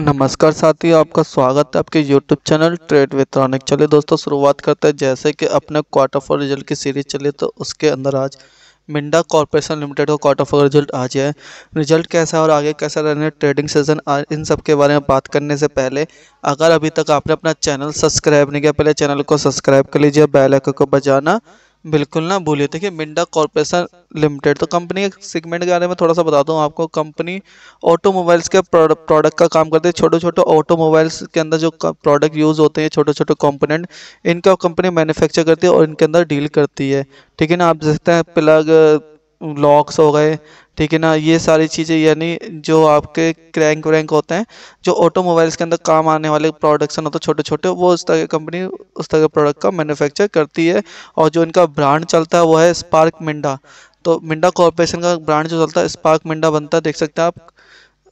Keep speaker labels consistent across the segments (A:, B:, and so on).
A: नमस्कार साथी आपका स्वागत है आपके YouTube चैनल ट्रेड वित्रॉनिक चले चलिए दोस्तों शुरुआत करते हैं जैसे कि अपने क्वार्टर फोर रिजल्ट की सीरीज चली तो उसके अंदर आज मिंडा कॉरपोरेशन लिमिटेड का क्वार्टर फोर रिजल्ट आ जाए रिजल्ट कैसा है और आगे कैसा रहने ट्रेडिंग सेशन इन सब के बारे में बात करने से पहले अगर अभी तक आपने अपना चैनल सब्सक्राइब नहीं किया पहले चैनल को सब्सक्राइब कर लीजिए बेल को बजाना बिल्कुल ना भूलिए देखिए मिंडा कॉर्पोरेशन लिमिटेड तो कंपनी के सेगमेंट के बारे में थोड़ा सा बताता हूँ आपको कंपनी ऑटोमोबाइल्स के प्रोडक्ट का काम करती है छोटे छोटे ऑटोमोबाइल्स के अंदर जो प्रोडक्ट यूज़ होते हैं छोटे छोटे कंपोनेंट इनका कंपनी मैन्युफैक्चर करती है और इनके अंदर डील करती है ठीक है ना आप देखते हैं प्लग लॉक्स हो गए ठीक है ना ये सारी चीज़ें यानी जो आपके क्रैंक व्रैंक होते हैं जो ऑटोमोबाइल्स के अंदर काम आने वाले प्रोडक्शन होते हैं छोटे छोटे वो उस तरह की कंपनी उस तरह के प्रोडक्ट का मैन्युफैक्चर करती है और जो इनका ब्रांड चलता है वो है स्पार्क मिंडा तो मिंडा कॉरपोरेशन का ब्रांड जो चलता है स्पार्क मिंडा बनता है देख सकते हैं आप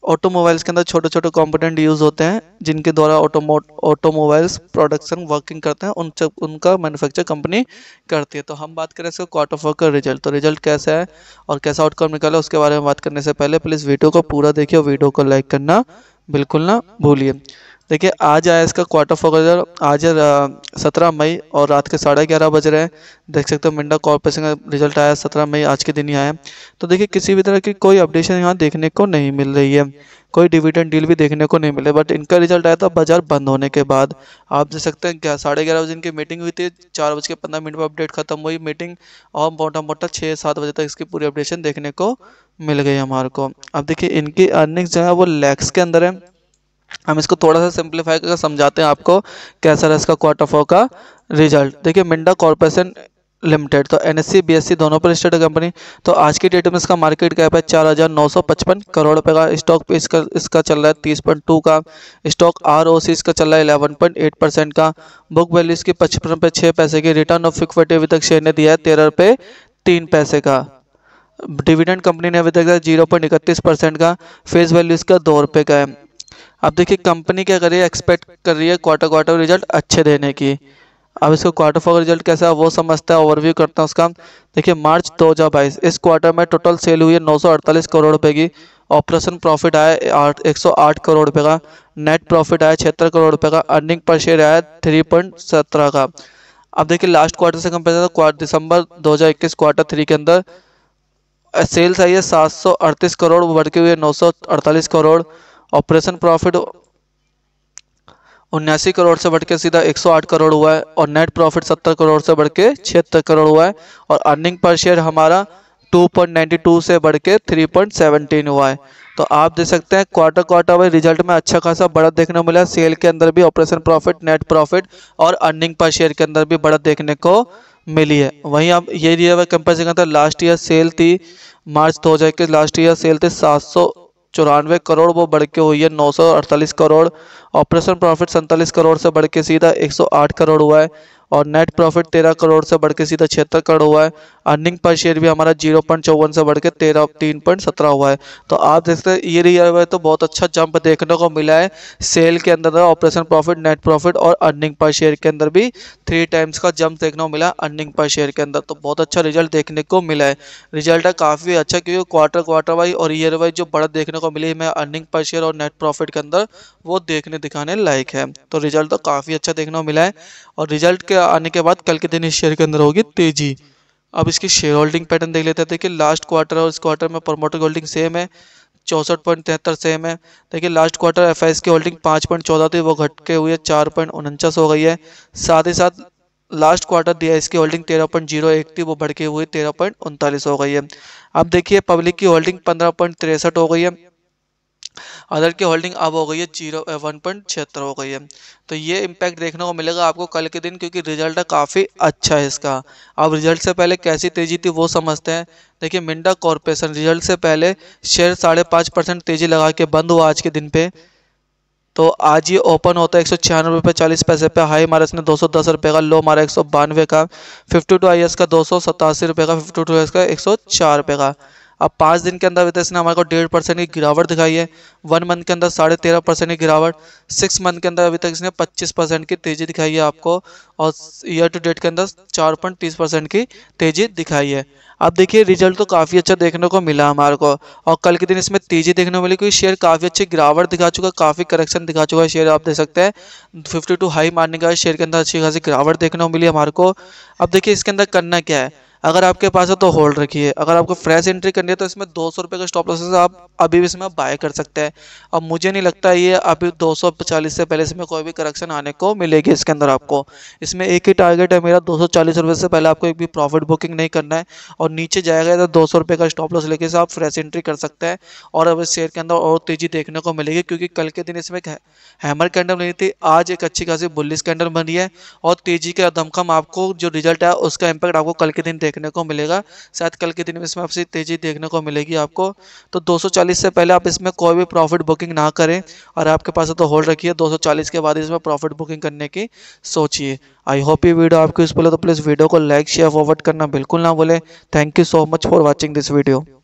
A: ऑटोमोबाइल्स के अंदर छोटे छोटे कंपोनेंट यूज़ होते हैं जिनके द्वारा ऑटोमो ऑटोमोबाइल्स प्रोडक्शन वर्किंग करते हैं उन उनका मैन्युफैक्चर कंपनी करती है तो हम बात करें इसका क्वार्टर फोर का रिजल्ट तो रिजल्ट कैसा है और कैसा आउटकम निकाला उसके बारे में बात करने से पहले प्लीज़ वीडियो को पूरा देखिए और वीडियो को लाइक करना बिल्कुल ना भूलिए देखिए आज आया इसका क्वार्टर फोकसर आज सत्रह मई और रात के साढ़े ग्यारह बज रहे हैं देख सकते हो मिंडा कॉरपोरेशन का रिजल्ट आया सत्रह मई आज के दिन ही आया तो देखिए किसी भी तरह की कोई अपडेशन यहाँ देखने को नहीं मिल रही है कोई डिविडेंड डील भी देखने को नहीं मिले बट इनका रिजल्ट आया था बाजार बंद होने के बाद आप देख सकते हैं क्या साढ़े ग्यारह बजे इनकी मीटिंग हुई थी चार बज के पंद्रह मिनट में अपडेट खत्म हुई मीटिंग और मोटा मोटा छः सात बजे तक इसकी पूरी अपडेशन देखने को मिल गई हमारे को अब देखिए इनकी अर्निंग्स जो है वो लैक्स के अंदर है हम इसको थोड़ा सा सिंप्लीफाई करके समझाते हैं आपको कैसा रहा इसका क्वार्टर फोर का रिजल्ट देखिए मिंडा कॉरपोरेशन लिमिटेड तो एन एस दोनों पर स्टेट कंपनी तो आज की डेट में इसका मार्केट कैप है चार हज़ार नौ सौ पचपन करोड़ रुपये का स्टॉक इसका इसका चल रहा है तीस पॉइंट टू का स्टॉक आर ओ सी इसका चल रहा है इलेवन पॉइंट एट परसेंट का बुक वैल्यू इसकी पचपन रुपये छः पैसे की रिटर्न ऑफ इक्विटी अभी तक शेयर ने दिया है तेरह रुपये तीन पैसे का डिविडेंड कंपनी ने अभी तक जीरो पॉइंट इकतीस परसेंट का फेस वैल्यू इसका दो रुपये का है अब देखिए कंपनी क्या कर रही है एक्सपेक्ट कर रही है क्वार्टर क्वार्टर रिजल्ट अच्छे देने की अब इसको क्वार्टर फोर रिजल्ट कैसा है वो समझता है ओवरव्यू करता है उसका देखिए मार्च 2022 इस क्वार्टर में टोटल सेल हुई है 948 करोड़ रुपए की ऑपरेशन प्रॉफिट आया एक सौ आठ करोड़ रुपये का नेट प्रॉफिट आया छिहत्तर करोड़ रुपये का अर्निंग पर शेयर आया थ्री पॉइंट सत्रह का अब देखिए लास्ट क्वार्टर से कंपेयर तो दिसंबर इक्कीस क्वार्टर थ्री के अंदर सेल्स आई है सात सौ अड़तीस करोड़ बढ़ के हुए नौ सौ अड़तालीस करोड़ ऑपरेशन प्रॉफिट उन्यासी करोड़ से बढ़ के सीधा 108 करोड़ हुआ है और नेट प्रॉफिट 70 करोड़ से बढ़ के छिहत्तर करोड़ हुआ है और अर्निंग पर शेयर हमारा 2.92 से बढ़ के 3.17 हुआ है तो आप देख सकते हैं क्वार्टर क्वार्टर वाइज रिजल्ट में अच्छा खासा बढ़त देखने को मिला सेल के अंदर भी ऑपरेशन प्रॉफिट नेट प्रॉफिट और अर्निंग पर शेयर के अंदर भी बढ़त देखने को मिली है वहीं अब ये कंपेरिजन कंपेयर से लास्ट ईयर सेल थी मार्च दो के लास्ट ईयर सेल थे सात चौरानवे करोड़ वो बढ़ के हुई है नौ करोड़ ऑपरेशन प्रॉफिट सैंतालीस करोड़ से बढ़ के सीधा 108 करोड़ हुआ है और नेट प्रॉफिट तेरह करोड़ से बढ़ के सीधा छिहत्तर करोड़ हुआ है अर्निंग पर शेयर भी हमारा जीरो पॉइंट चौवन से बढ़ के तेरह तीन पॉइंट सत्रह हुआ है तो आप देखते हैं ये ईयर में तो बहुत अच्छा जंप देखने को मिला है सेल के अंदर ऑपरेशन प्रॉफिट नेट प्रॉफिट और अर्निंग पर शेयर के अंदर भी थ्री टाइम्स का जंप देखने को मिला अर्निंग पर शेयर के अंदर तो बहुत अच्छा रिजल्ट देखने को मिला है रिजल्ट है काफ़ी अच्छा क्योंकि क्वार्टर क्वार्टर वाइज और ईयर वाइज जो बढ़त देखने को मिली है अर्निंग पर शेयर और नेट प्रॉफिट के अंदर वो देखने दिखाने लायक है तो रिजल्ट तो काफ़ी अच्छा देखने को मिला है और रिजल्ट के आने के बाद कल के दिन इस शेयर के अंदर होगी तेजी अब इसकी शेयर होल्डिंग पैटर्न देख लेते हैं देखिए लास्ट क्वार्टर और इस क्वार्टर में प्रमोटर होल्डिंग सेम है चौंसठ पॉइंट तिहत्तर सेम है देखिए लास्ट क्वार्टर एफ की होल्डिंग पाँच पॉइंट चौदह थी वो घट के हुई है चार पॉइंट उनचास हो गई है साथ ही साथ लास्ट क्वार्टर दिया इसकी होल्डिंग तेरह पॉइंट जीरो एक थी वो बढ़ के हुई तेरह पॉइंट उनतालीस हो गई है अब देखिए पब्लिक की होल्डिंग पंद्रह पॉइंट तिरसठ हो गई है अदर की होल्डिंग अब हो गई है जीरो वन पॉइंट छिहत्तर हो गई है तो ये इम्पैक्ट देखने को मिलेगा आपको कल के दिन क्योंकि रिजल्ट काफ़ी अच्छा है इसका अब रिजल्ट से पहले कैसी तेज़ी थी वो समझते हैं देखिए मिंडा कॉरपोरेशन रिजल्ट से पहले शेयर साढ़े पाँच परसेंट तेज़ी लगा के बंद हुआ आज के दिन पे तो आज ये ओपन होता है एक सौ छियानवे रुपये चालीस पैसे पे हाई मारा इसने दो सौ दस रुपये का लो मारा एक सौ बानवे का फिफ्टी टू आई एस का दो सौ सतासी रुपये का फिफ्टी टू आई एस का एक सौ चार रुपये का अब पाँच दिन के अंदर वजह ने हमारे को डेढ़ परसेंट की गिरावट दिखाई है वन मंथ के अंदर साढ़े तेरह परसेंट की गिरावट सिक्स मंथ के अंदर अभी तक इसने पच्चीस परसेंट की तेज़ी दिखाई है आपको और ईयर टू डेट के अंदर चार पॉइंट तीस परसेंट की तेज़ी दिखाई है अब देखिए रिजल्ट तो काफ़ी अच्छा देखने को मिला हमारे को और कल के दिन इसमें तेज़ी देखने को मिली क्योंकि शेयर काफ़ी अच्छी गिरावट दिखा चुका काफ़ी करेक्शन दिखा चुका है शेयर आप देख सकते हैं फिफ्टी टू हाई मारने का शेयर के अंदर अच्छी खासी गिरावट देखने को मिली हमारे को अब देखिए इसके अंदर करना क्या है अगर आपके पास है तो होल्ड रखिए अगर आपको फ्रेश एंट्री करनी है तो इसमें दो सौ रुपये का स्टॉप लॉस आप अभी भी इसमें बाय कर सकते हैं अब मुझे नहीं लगता ये अभी दो सौ चालीस से पहले इसमें कोई भी करेक्शन आने को मिलेगी इसके अंदर आपको इसमें एक ही टारगेट है मेरा दो सौ चालीस रुपये से पहले आपको एक भी प्रॉफिट बुकिंग नहीं करना है और नीचे जाएगा तो दो सौ रुपये का स्टॉप लॉस लेके आप फ्रेश एंट्री कर सकते हैं और अब इस शेयर के अंदर और तेज़ी देखने को मिलेगी क्योंकि कल के दिन इसमें एक हैमर कैंडल बनी थी आज एक अच्छी खासी बुलिस कैंडल बनी है और तेज़ी का दमखम आपको जो रिजल्ट है उसका इम्पैक्ट आपको कल के दिन देख देखने को मिलेगा शायद कल के दिन में इसमें आपसे तेज़ी देखने को मिलेगी आपको तो 240 से पहले आप इसमें कोई भी प्रॉफिट बुकिंग ना करें और आपके पास तो होल्ड रखिए 240 के बाद इसमें प्रॉफिट बुकिंग करने की सोचिए आई होप ये वीडियो आपको उस पर तो प्लीज़ वीडियो को लाइक शेयर फॉरवर्ड करना बिल्कुल ना भूलें thank you so much for watching this video